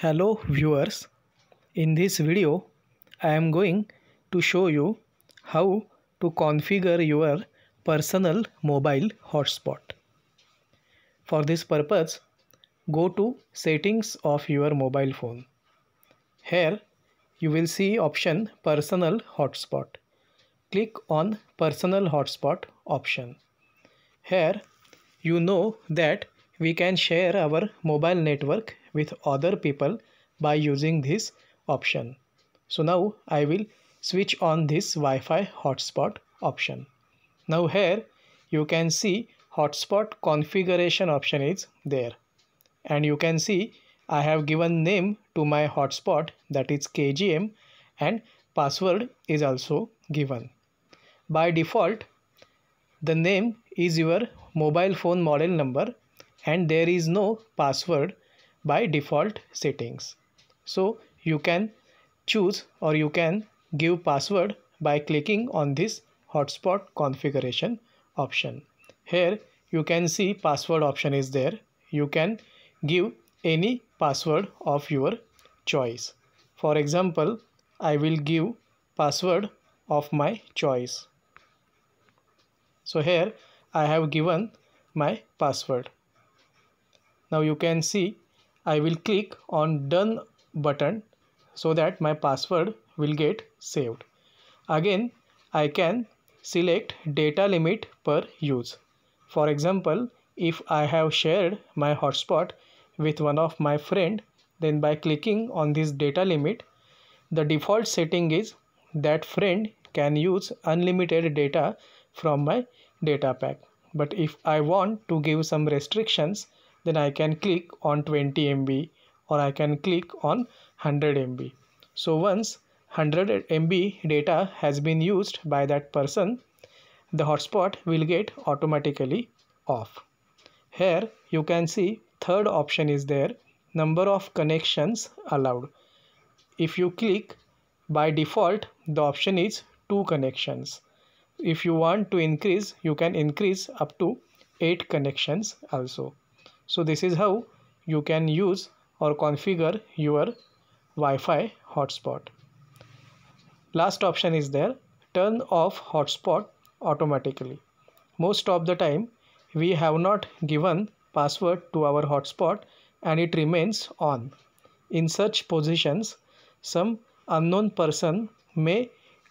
Hello viewers, in this video I am going to show you how to configure your personal mobile hotspot. For this purpose, go to settings of your mobile phone. Here you will see option personal hotspot. Click on personal hotspot option. Here you know that we can share our mobile network with other people by using this option. So now I will switch on this Wi-Fi hotspot option. Now here you can see hotspot configuration option is there and you can see I have given name to my hotspot that is KGM and password is also given. By default the name is your mobile phone model number and there is no password by default settings. So you can choose or you can give password by clicking on this hotspot configuration option. Here you can see password option is there. You can give any password of your choice. For example, I will give password of my choice. So here I have given my password. Now you can see I will click on done button so that my password will get saved. Again, I can select data limit per use. For example, if I have shared my hotspot with one of my friend, then by clicking on this data limit, the default setting is that friend can use unlimited data from my data pack. But if I want to give some restrictions, then I can click on 20 MB or I can click on 100 MB. So once 100 MB data has been used by that person, the hotspot will get automatically off. Here you can see third option is there, number of connections allowed. If you click by default, the option is two connections. If you want to increase, you can increase up to eight connections also so this is how you can use or configure your Wi-Fi hotspot last option is there turn off hotspot automatically most of the time we have not given password to our hotspot and it remains on in such positions some unknown person may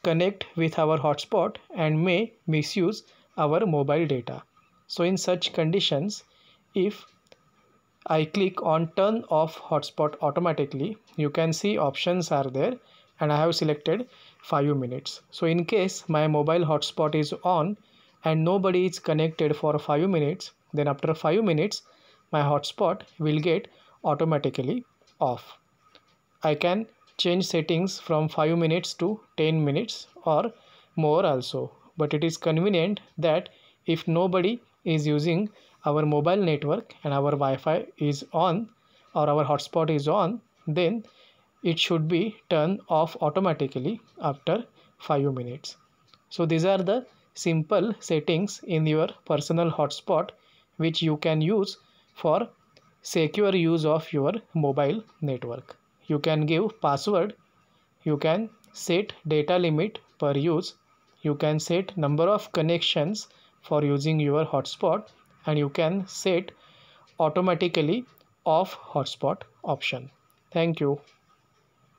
connect with our hotspot and may misuse our mobile data so in such conditions if I click on turn off hotspot automatically. You can see options are there and I have selected 5 minutes. So in case my mobile hotspot is on and nobody is connected for 5 minutes, then after 5 minutes, my hotspot will get automatically off. I can change settings from 5 minutes to 10 minutes or more also. But it is convenient that if nobody is using our mobile network and our Wi-Fi is on or our hotspot is on then it should be turned off automatically after 5 minutes. So these are the simple settings in your personal hotspot which you can use for secure use of your mobile network. You can give password, you can set data limit per use, you can set number of connections for using your hotspot and you can set automatically off hotspot option. Thank you.